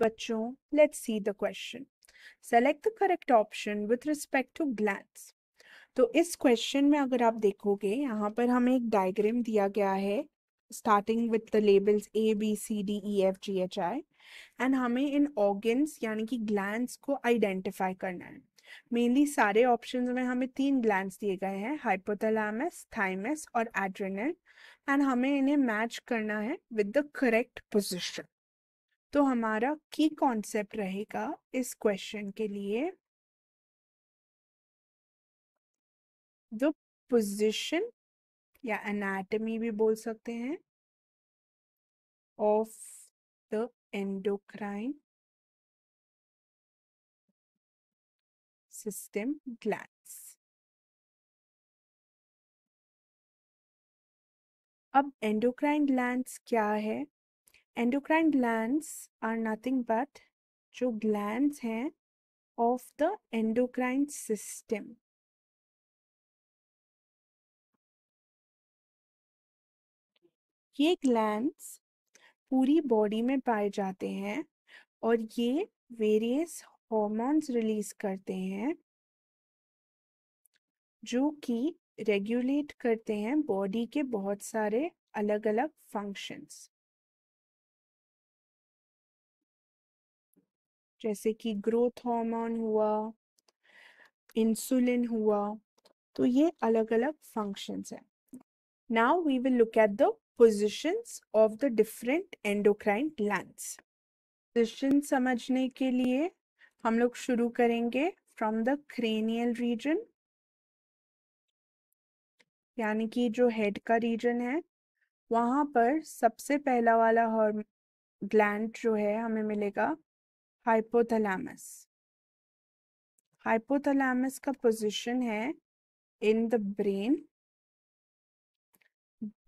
बच्चों let's see the question select the correct option with respect to glands तो इस question में अगर आप देखोगे यहाँ पर हमें एक डायग्राम दिया गया है starting with the labels A B C D E F G H I and हमें इन ऑर्गन्स यानी कि ग्लैंड्स को आइडेंटिफाई करना है मेनली सारे ऑप्शंस में हमें तीन ग्लैंड्स दिए गए हैं हाइपोथैलेमस थाइमस और एड्रेनल एंड हमें इन्हें मैच करना है विद द करेक्ट पोजिशन तो हमारा की कॉन्सेप्ट रहेगा इस क्वेश्चन के लिए द पोजिशन या एनाटमी भी बोल सकते हैं of the endocrine system glands अब एंडोक्राइन ग्लैंड्स क्या है endocrine glands are nothing but जो ग्लैंड्स हैं ऑफ द एंडोक्राइन सिस्टम ये ग्लैंड्स पूरी बॉडी में पाए जाते हैं और ये वेरियस हॉर्मोन्स रिलीज करते हैं जो कि रेगुलेट करते हैं बॉडी के बहुत सारे अलग अलग फंक्शंस जैसे कि ग्रोथ हार्मोन हुआ इंसुलिन हुआ तो ये अलग अलग फंक्शंस हैं now we will look at the positions of the different endocrine glands position समझने के लिए हम लोग शुरू करेंगे फ्रॉम द क्रेनियल रीजन यानी कि जो हेड का रीजन है वहां पर सबसे पहला वाला हॉर्म ग्लैंड जो है हमें मिलेगा हाइपोथैलेमस हाइपोथैलेमस का पोजीशन है in the brain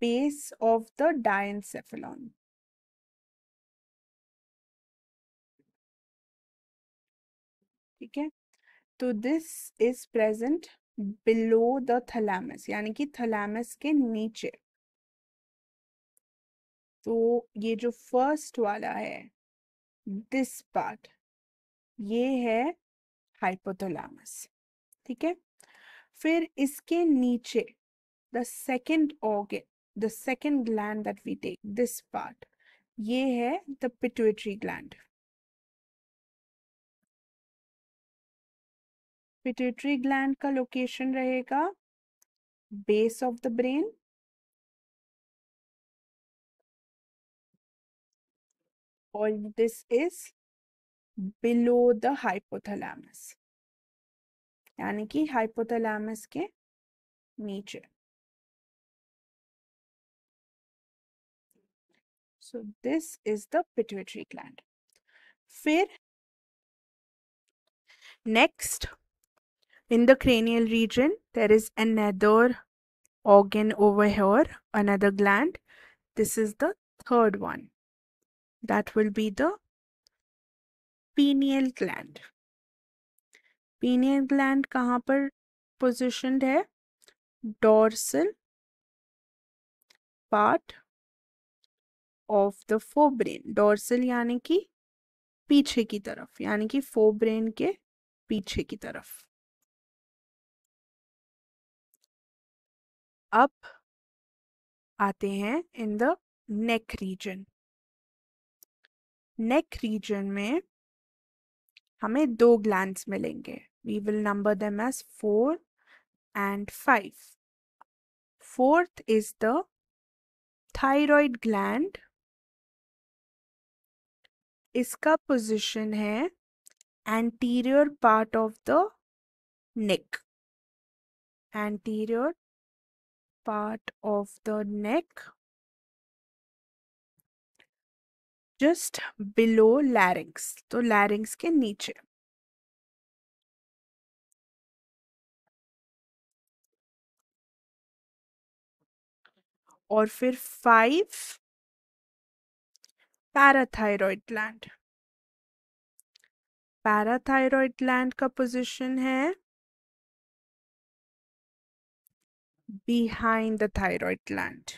base of the diencephalon ठीक है तो this is present below the thalamus यानी कि थैलेमस के नीचे तो ये जो फर्स्ट वाला है दिस पार्ट ये है हाइपोथलामस ठीक है फिर इसके नीचे the second organ the second gland that we take this part ये है the pituitary gland pituitary gland का लोकेशन रहेगा बेस ऑफ द ब्रेन और this is below the hypothalamus यानी hypothalamus ke के So this is the pituitary gland. Gland next in the cranial region there is another organ over here another gland this is the third one that will be the pineal gland pineal gland कहाँ पर positioned है dorsal part of the forebrain dorsal यानी कि पीछे की तरफ यानी कि फोब्रेन के पीछे की तरफ अब आते हैं in the neck region neck region में हमें दो ग्लैंड मिलेंगे we will number them as four and five fourth is the thyroid gland इसका पोजीशन है anterior part of the neck anterior part of the neck just below larynx तो larynx के नीचे और फिर five parathyroid gland parathyroid gland का position है behind the thyroid gland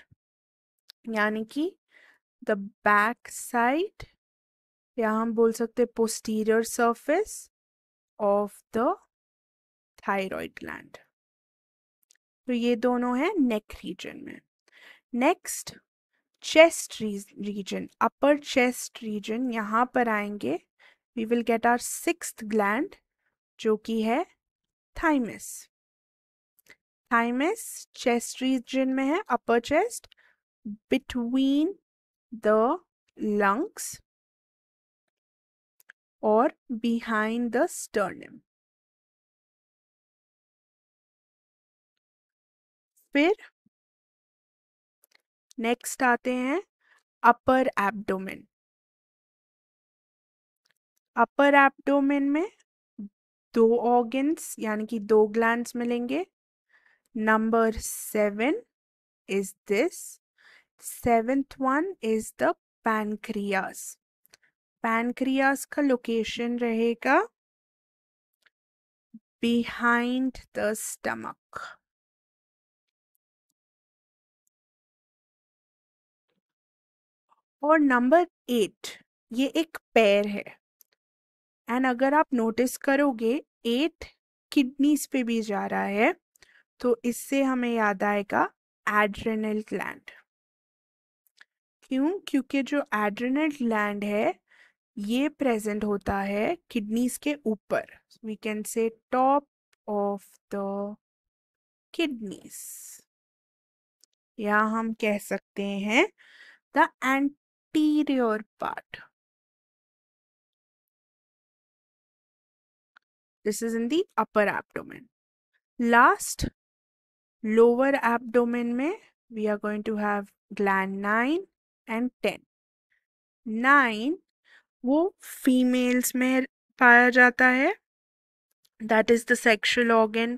यानी कि द बैक साइड या हम बोल सकते posterior surface of the thyroid gland तो ये दोनों है नेक रीजन में next chest region upper chest region यहां पर आएंगे we will get our six gland जो कि है थाइमस थाइमस चेस्ट रीजन में है upper chest between the lungs or behind the sternum. फिर नेक्स्ट आते हैं अपर एब्डोमेन अपर एब्डोमेन में दो ऑर्गन्स यानी कि दो ग्लैंड्स मिलेंगे number seven is this seventh one is the pancreas pancreas का लोकेशन रहेगा बिहाइंड द स्टमक और नंबर एट ये एक पैर है एंड अगर आप नोटिस करोगे एट किडनीज पे भी जा रहा है तो इससे हमें याद आएगा एड्रेनल ग्लैंड क्यों क्योंकि जो एड्रेनल लैंड है ये प्रेजेंट होता है किडनीज के ऊपर we can say top of the kidneys या हम कह सकते हैं the anterior part this is in the upper abdomen last lower abdomen में we are going to have gland nine and ten nine वो फीमेल्स में पाया जाता है that is the sexual organ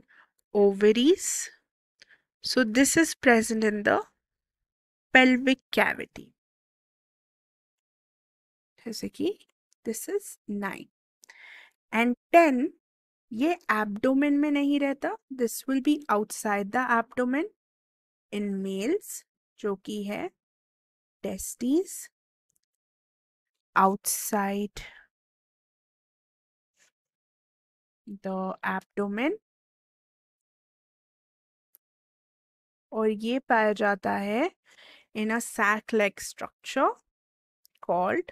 ovaries so this is present in the pelvic cavity जैसे कि this is nine and ten ये abdomen में नहीं रहता this will be outside the abdomen in males जो कि है testes outside the abdomen और ये पाया जाता है in a sac like structure called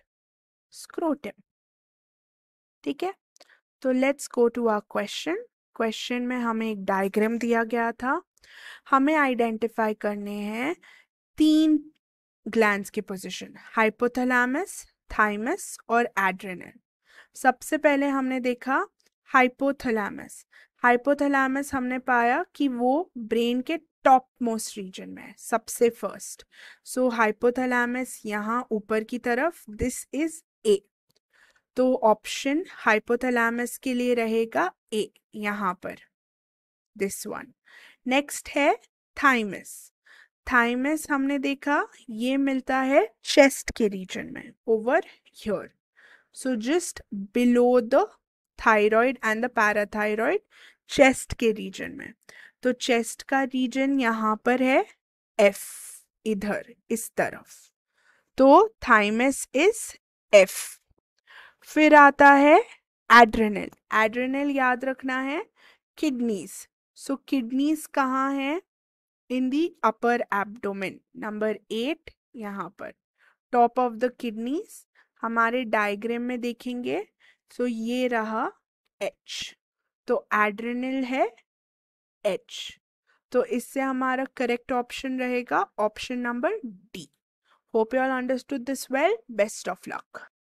scrotum ठीक है तो let's go to our question question में हमें एक डायग्राम दिया गया था हमें आइडेंटिफाई करने हैं तीन ग्लैंड्स की पोजीशन हाइपोथैलेमस थाइमस और एड्रेनल सबसे पहले हमने देखा हाइपोथैलेमस हाइपोथैलेमस हमने पाया कि वो ब्रेन के टॉप मोस्ट रीजन में है सबसे फर्स्ट सो हाइपोथैलेमस यहाँ ऊपर की तरफ दिस इज ए तो ऑप्शन हाइपोथैलेमस के लिए रहेगा ए यहाँ पर दिस वन नेक्स्ट है थाइमस थाइमस हमने देखा ये मिलता है चेस्ट के रीजन में over here so just below the thyroid and the parathyroid chest के रीजन में तो चेस्ट का रीजन यहाँ पर है एफ इधर इस तरफ तो थाइमस इज एफ फिर आता है एड्रेनल एड्रेनल याद रखना है किडनीज सो किडनीज कहाँ है in the upper abdomen number eight यहाँ पर टॉप ऑफ द किडनीज हमारे डायग्राम में देखेंगे सो तो so ये रहा एच तो एड्रेनल है एच तो इससे हमारा करेक्ट ऑप्शन रहेगा option number D hope you all understood this well best of luck